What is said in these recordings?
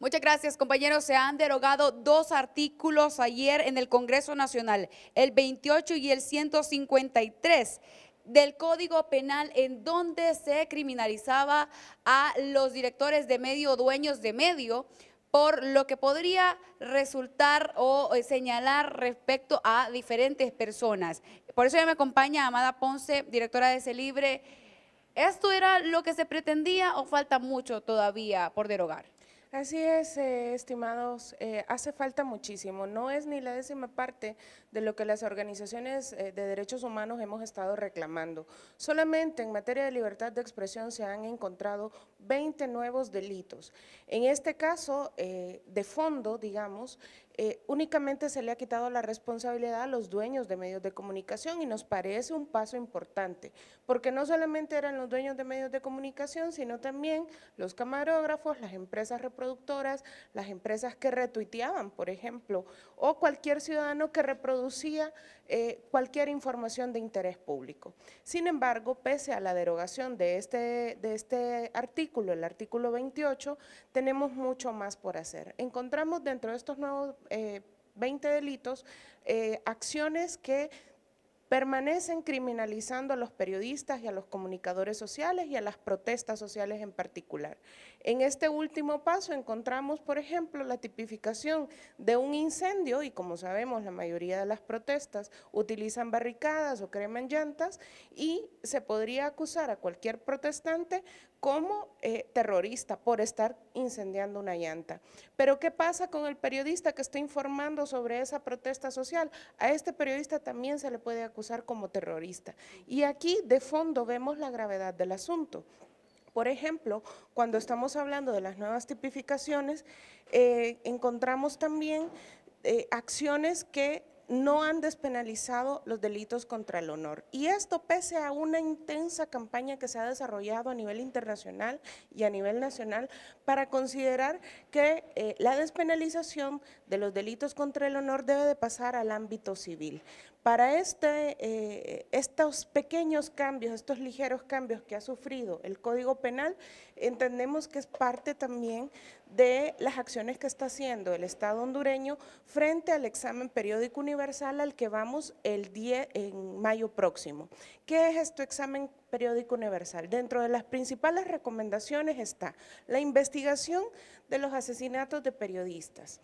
Muchas gracias, compañeros. Se han derogado dos artículos ayer en el Congreso Nacional, el 28 y el 153 del Código Penal en donde se criminalizaba a los directores de medio, dueños de medio, por lo que podría resultar o eh, señalar respecto a diferentes personas. Por eso ya me acompaña Amada Ponce, directora de Libre. ¿Esto era lo que se pretendía o falta mucho todavía por derogar? Así es, eh, estimados, eh, hace falta muchísimo. No es ni la décima parte de lo que las organizaciones eh, de derechos humanos hemos estado reclamando. Solamente en materia de libertad de expresión se han encontrado 20 nuevos delitos. En este caso, de fondo, digamos, eh, únicamente se le ha quitado la responsabilidad a los dueños de medios de comunicación y nos parece un paso importante, porque no solamente eran los dueños de medios de comunicación, sino también los camarógrafos, las empresas reproductoras, las empresas que retuiteaban, por ejemplo, o cualquier ciudadano que reproducía eh, cualquier información de interés público. Sin embargo, pese a la derogación de este, de este artículo, el artículo 28, tenemos mucho más por hacer. Encontramos dentro de estos nuevos 20 eh, delitos, eh, acciones que permanecen criminalizando a los periodistas y a los comunicadores sociales y a las protestas sociales en particular. En este último paso encontramos, por ejemplo, la tipificación de un incendio y como sabemos la mayoría de las protestas utilizan barricadas o creman llantas y se podría acusar a cualquier protestante como eh, terrorista por estar incendiando una llanta. Pero ¿qué pasa con el periodista que está informando sobre esa protesta social? A este periodista también se le puede acusar usar como terrorista. Y aquí de fondo vemos la gravedad del asunto. Por ejemplo, cuando estamos hablando de las nuevas tipificaciones, eh, encontramos también eh, acciones que no han despenalizado los delitos contra el honor. Y esto pese a una intensa campaña que se ha desarrollado a nivel internacional y a nivel nacional para considerar que eh, la despenalización de los delitos contra el honor debe de pasar al ámbito civil. Para este, eh, estos pequeños cambios, estos ligeros cambios que ha sufrido el Código Penal, entendemos que es parte también de las acciones que está haciendo el Estado hondureño frente al examen periódico universal universal al que vamos el 10 en mayo próximo. ¿Qué es esto? examen periódico universal? Dentro de las principales recomendaciones está la investigación de los asesinatos de periodistas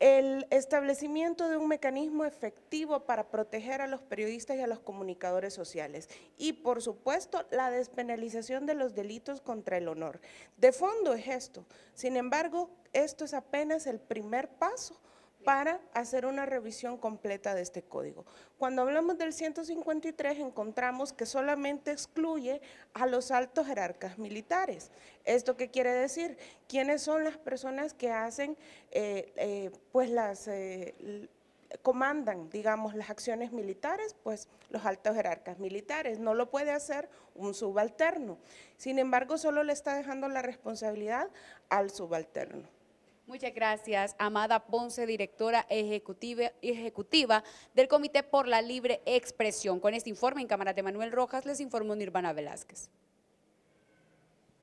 el establecimiento de un mecanismo efectivo para proteger a los periodistas y a los comunicadores sociales y, por supuesto, la despenalización de los delitos contra el honor. De fondo es esto, sin embargo, esto es apenas el primer paso para hacer una revisión completa de este código. Cuando hablamos del 153 encontramos que solamente excluye a los altos jerarcas militares. ¿Esto qué quiere decir? ¿Quiénes son las personas que hacen eh, eh, pues las... Eh, comandan, digamos, las acciones militares, pues los altos jerarcas militares. No lo puede hacer un subalterno. Sin embargo, solo le está dejando la responsabilidad al subalterno. Muchas gracias, Amada Ponce, directora ejecutiva, ejecutiva del Comité por la Libre Expresión. Con este informe en cámara de Manuel Rojas les informó Nirvana Velázquez.